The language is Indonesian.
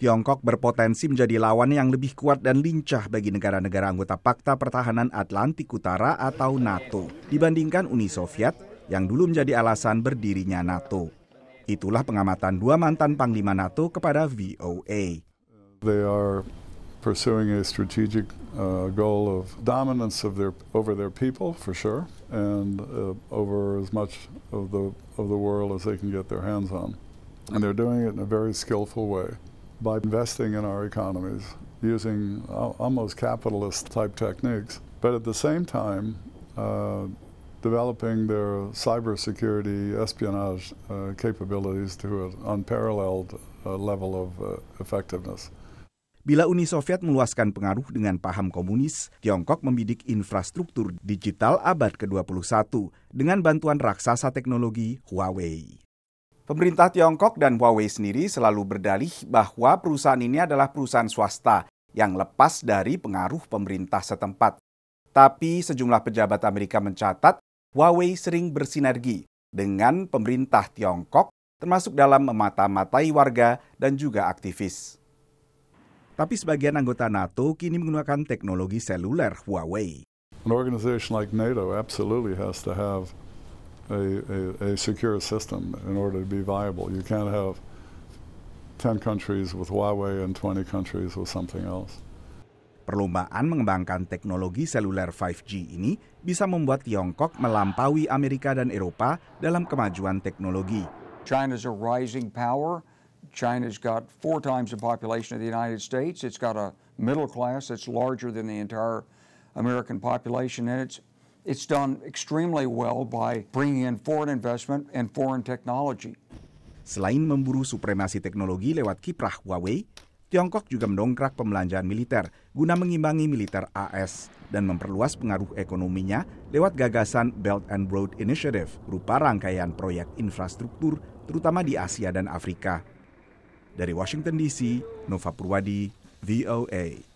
Tiongkok berpotensi menjadi lawan yang lebih kuat dan lincah bagi negara-negara anggota Pakta Pertahanan Atlantik Utara atau NATO dibandingkan Uni Soviet yang dulu menjadi alasan berdirinya NATO. Itulah pengamatan dua mantan panglima NATO kepada VOA. They are pursuing a strategic uh, goal of dominance of their over their people for sure, and uh, over as much of the of the world as they can get their hands on, and they're doing it in a very skillful way by investing in our economies using almost capitalist type techniques, but at the same time, uh, developing their cybersecurity espionage uh, capabilities to an unparalleled uh, level of uh, effectiveness. Bila Uni Soviet meluaskan pengaruh dengan paham komunis, Tiongkok membidik infrastruktur digital abad ke-21 dengan bantuan raksasa teknologi Huawei. Pemerintah Tiongkok dan Huawei sendiri selalu berdalih bahwa perusahaan ini adalah perusahaan swasta yang lepas dari pengaruh pemerintah setempat. Tapi sejumlah pejabat Amerika mencatat Huawei sering bersinergi dengan pemerintah Tiongkok termasuk dalam memata-matai warga dan juga aktivis. Tapi sebagian anggota NATO kini menggunakan teknologi seluler Huawei. a, a, a secure system in order to be viable. You can't have 10 countries with Huawei and 20 countries with something else. Perlombaan mengembangkan teknologi seluler 5G ini bisa membuat Tiongkok melampaui Amerika dan Eropa dalam kemajuan teknologi. China's a rising power. China's got four times the population of the United States. It's got a middle class that's larger than the entire American population, and it's It's done extremely well by bringing in foreign investment and foreign technology. Selain memburu supremasi teknologi lewat kiprah Huawei, Tiongkok juga mendongkrak pembelanjaan militer guna mengimbangi militer AS dan memperluas pengaruh ekonominya lewat gagasan Belt and Road Initiative berupa rangkaian proyek infrastruktur terutama di Asia dan Afrika. Dari Washington DC, Nova Purwadi, VOA.